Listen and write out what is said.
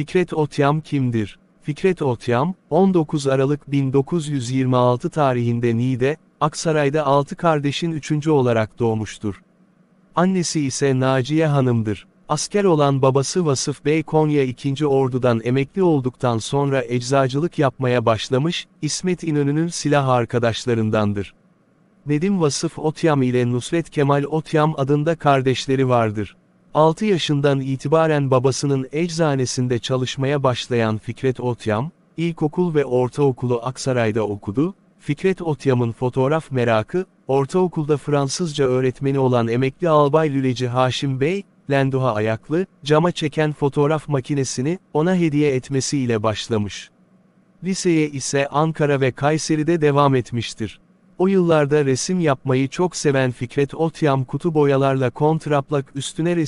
Fikret Otyam kimdir? Fikret Otyam, 19 Aralık 1926 tarihinde Niğde, Aksaray'da 6 kardeşin 3. olarak doğmuştur. Annesi ise Naciye Hanım'dır. Asker olan babası Vasıf Bey Konya 2. Ordu'dan emekli olduktan sonra eczacılık yapmaya başlamış, İsmet İnönü'nün silah arkadaşlarındandır. Nedim Vasıf Otyam ile Nusret Kemal Otyam adında kardeşleri vardır. 6 yaşından itibaren babasının eczanesinde çalışmaya başlayan Fikret Otyam, ilkokul ve ortaokulu Aksaray'da okudu, Fikret Otyam'ın fotoğraf merakı, ortaokulda Fransızca öğretmeni olan emekli albay lüleci Haşim Bey, Lenduha ayaklı, cama çeken fotoğraf makinesini ona hediye etmesiyle başlamış. Liseye ise Ankara ve Kayseri'de devam etmiştir. O yıllarda resim yapmayı çok seven Fikret Otyam kutu boyalarla kontraplak üstüne resim